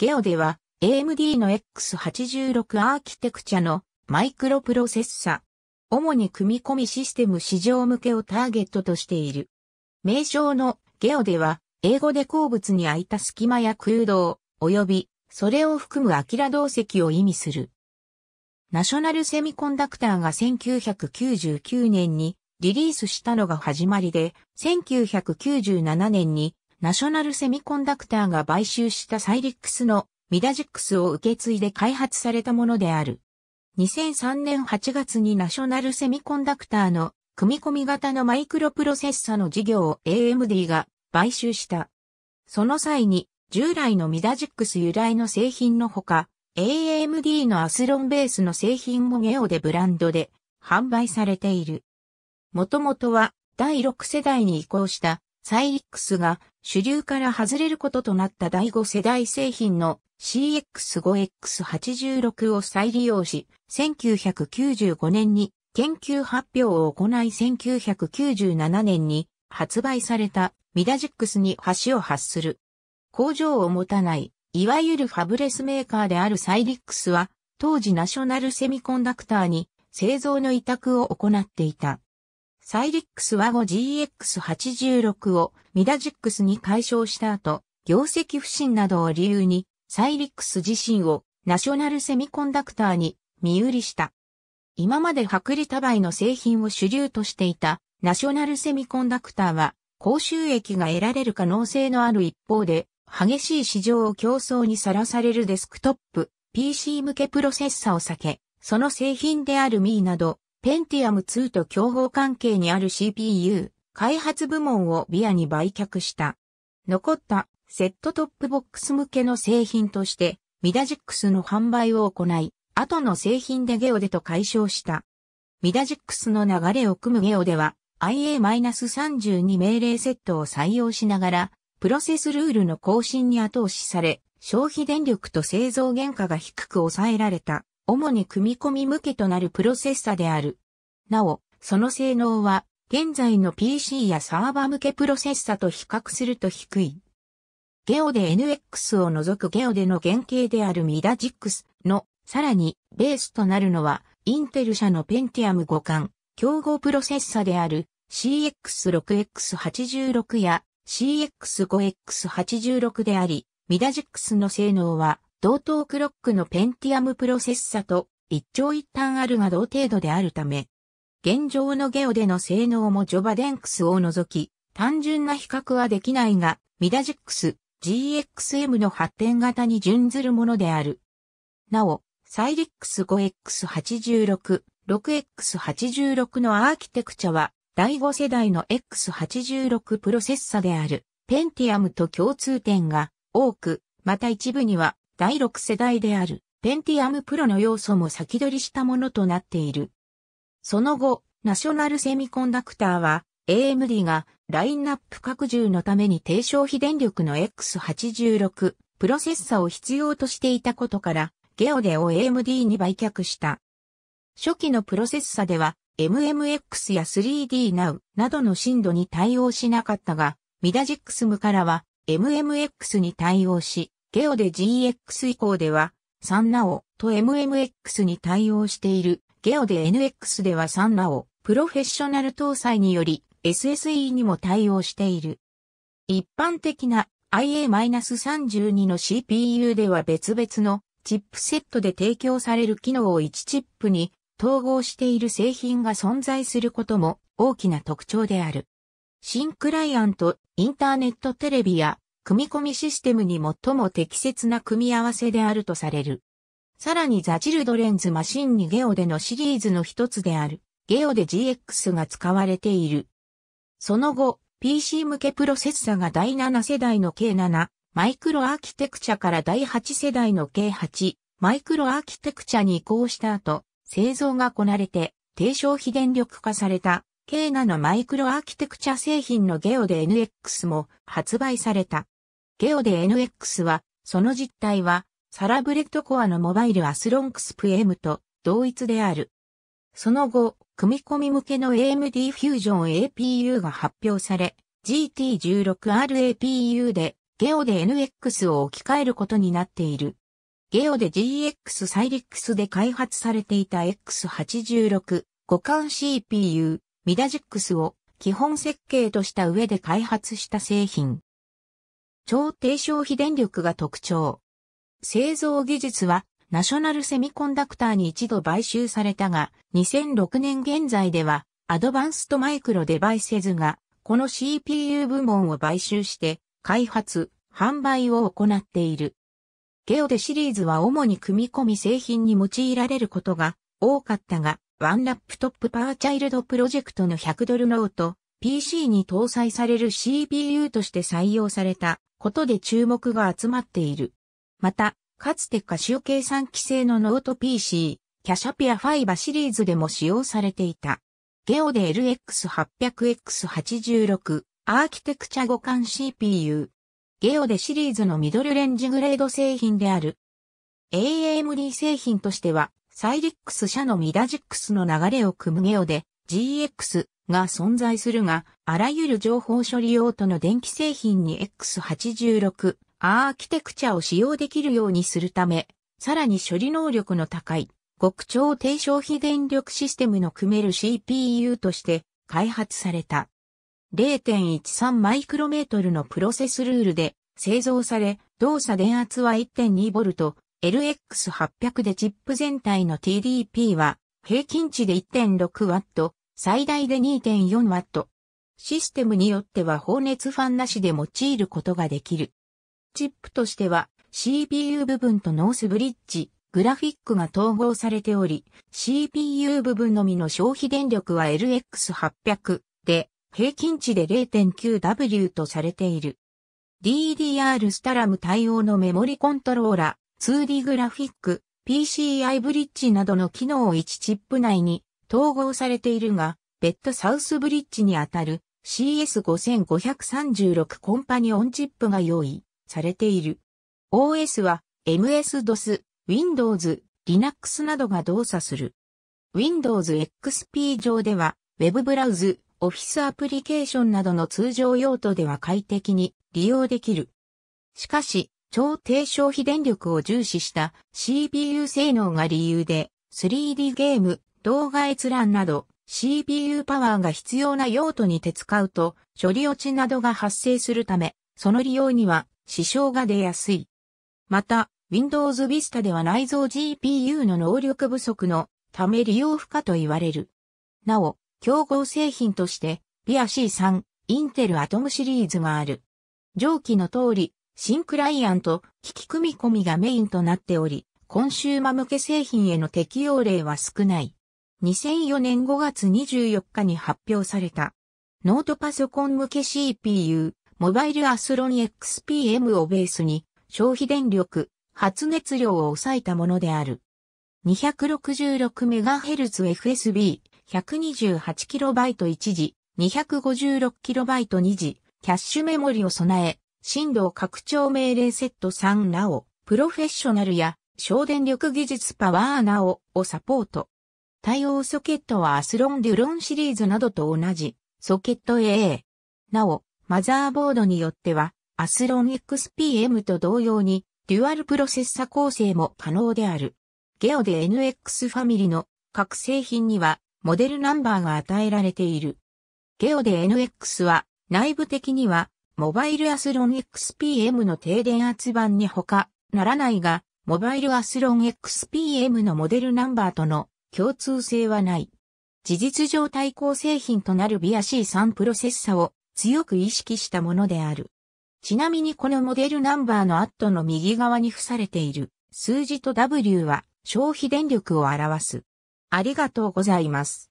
ゲオでは AMD の X86 アーキテクチャのマイクロプロセッサ。主に組み込みシステム市場向けをターゲットとしている。名称のゲオでは英語で鉱物に空いた隙間や空洞、及びそれを含むアキラ動石を意味する。ナショナルセミコンダクターが1999年にリリースしたのが始まりで、1997年にナショナルセミコンダクターが買収したサイリックスのミダジックスを受け継いで開発されたものである。2003年8月にナショナルセミコンダクターの組み込み型のマイクロプロセッサの事業を AMD が買収した。その際に従来のミダジックス由来の製品のほか、AMD のアスロンベースの製品もゲオでブランドで販売されている。もともとは第6世代に移行したサイリックスが主流から外れることとなった第5世代製品の CX5X86 を再利用し、1995年に研究発表を行い1997年に発売されたミダジックスに橋を発する。工場を持たない、いわゆるファブレスメーカーであるサイリックスは、当時ナショナルセミコンダクターに製造の委託を行っていた。サイリックスワゴ GX86 をミダジックスに解消した後、業績不振などを理由に、サイリックス自身をナショナルセミコンダクターに見売りした。今まで薄利多売の製品を主流としていたナショナルセミコンダクターは、高収益が得られる可能性のある一方で、激しい市場を競争にさらされるデスクトップ、PC 向けプロセッサを避け、その製品であるミーなど、ペンティアム2と競合関係にある CPU 開発部門をビアに売却した。残ったセットトップボックス向けの製品としてミダジックスの販売を行い、後の製品でゲオデと解消した。ミダジックスの流れを組むゲオデは IA-32 命令セットを採用しながら、プロセスルールの更新に後押しされ、消費電力と製造原価が低く抑えられた。主に組み込み向けとなるプロセッサである。なお、その性能は、現在の PC やサーバ向けプロセッサと比較すると低い。ゲオで NX を除くゲオでの原型であるミダジックスの、さらに、ベースとなるのは、インテル社のペンティアム互換、競合プロセッサである CX6X86 や CX5X86 であり、ミダジックスの性能は同等クロックのペンティアムプロセッサと一長一短あるが同程度であるため、現状のゲオでの性能もジョバデンクスを除き、単純な比較はできないが、ミダジックス GXM の発展型に準ずるものである。なお、サイリックス 5X86、6X86 のアーキテクチャは、第5世代の X86 プロセッサである、ペンティアムと共通点が多く、また一部には第6世代である Pentium Pro の要素も先取りしたものとなっている。その後、ナショナルセミコンダクターは AMD がラインナップ拡充のために低消費電力の X86 プロセッサを必要としていたことからゲオデを AMD に売却した。初期のプロセッサでは MMX や 3D Now などの深度に対応しなかったが、ミダジックスムからは MMX に対応し、ゲオで GX 以降では、3ナオと MMX に対応している。ゲオで NX では3ナオ、プロフェッショナル搭載により、SSE にも対応している。一般的な IA-32 の CPU では別々のチップセットで提供される機能を1チップに統合している製品が存在することも大きな特徴である。新クライアント、インターネットテレビや組み込みシステムに最も適切な組み合わせであるとされる。さらにザ・チルドレンズ・マシンにゲオでのシリーズの一つである、ゲオで GX が使われている。その後、PC 向けプロセッサが第7世代の K7、マイクロアーキテクチャから第8世代の K8、マイクロアーキテクチャに移行した後、製造がこなれて、低消費電力化されたケーナのマイクロアーキテクチャ製品のゲオで NX も発売された。ゲオで NX は、その実態は、サラブレッドコアのモバイルアスロンクスプ M と同一である。その後、組み込み向けの AMD Fusion APU が発表され、GT16RAPU でゲオで NX を置き換えることになっている。ゲオで GX サイリックスで開発されていた X86 互換 CPU ミダジックスを基本設計とした上で開発した製品。超低消費電力が特徴。製造技術はナショナルセミコンダクターに一度買収されたが、2006年現在ではアドバンストマイクロデバイセズがこの CPU 部門を買収して開発、販売を行っている。ゲオデシリーズは主に組み込み製品に用いられることが多かったが、ワンラップトップパーチャイルドプロジェクトの100ドルノート、PC に搭載される CPU として採用されたことで注目が集まっている。また、かつて可視計算機製のノート PC、キャシャピア5シリーズでも使用されていた。ゲオで LX800X86、アーキテクチャ互換 CPU。ゲオでシリーズのミドルレンジグレード製品である。AMD 製品としては、サイリックス社のミダジックスの流れを組むゲオで GX が存在するが、あらゆる情報処理用途の電気製品に X86 アーキテクチャを使用できるようにするため、さらに処理能力の高い極超低消費電力システムの組める CPU として開発された。0.13マイクロメートルのプロセスルールで製造され、動作電圧は 1.2V、LX800 でチップ全体の TDP は平均値で 1.6W、最大で 2.4W。システムによっては放熱ファンなしで用いることができる。チップとしては CPU 部分とノースブリッジ、グラフィックが統合されており、CPU 部分のみの消費電力は LX800 で平均値で 0.9W とされている。DDR スタラム対応のメモリコントローラ2 d グラフィック、PCI ブリッジなどの機能を1チップ内に統合されているが、別途サウスブリッジにあたる CS5536 コンパニオンチップが用意されている。OS は MS-DOS、Windows、Linux などが動作する。Windows XP 上では Web ブラウズ、Office アプリケーションなどの通常用途では快適に利用できる。しかし、超低消費電力を重視した CPU 性能が理由で 3D ゲーム、動画閲覧など CPU パワーが必要な用途に手使うと処理落ちなどが発生するため、その利用には支障が出やすい。また、Windows Vista では内蔵 GPU の能力不足のため利用不可と言われる。なお、競合製品として、ビア C3、インテルアトムシリーズがある。上記の通り、新クライアント、機器組み込みがメインとなっており、コンシューマ向け製品への適用例は少ない。2004年5月24日に発表された。ノートパソコン向け CPU、モバイルアスロン XPM をベースに、消費電力、発熱量を抑えたものである。266MHz FSB128KB 一時、256KB 二時、キャッシュメモリを備え、振動拡張命令セット3なお、プロフェッショナルや省電力技術パワーなおをサポート。対応ソケットはアスロンデュロンシリーズなどと同じソケット AA。なお、マザーボードによってはアスロン XPM と同様にデュアルプロセッサ構成も可能である。ゲオで NX ファミリの各製品にはモデルナンバーが与えられている。ゲオで NX は内部的にはモバイルアスロン XPM の低電圧版に他ならないが、モバイルアスロン XPM のモデルナンバーとの共通性はない。事実上対抗製品となるビア C3 プロセッサを強く意識したものである。ちなみにこのモデルナンバーのアットの右側に付されている数字と W は消費電力を表す。ありがとうございます。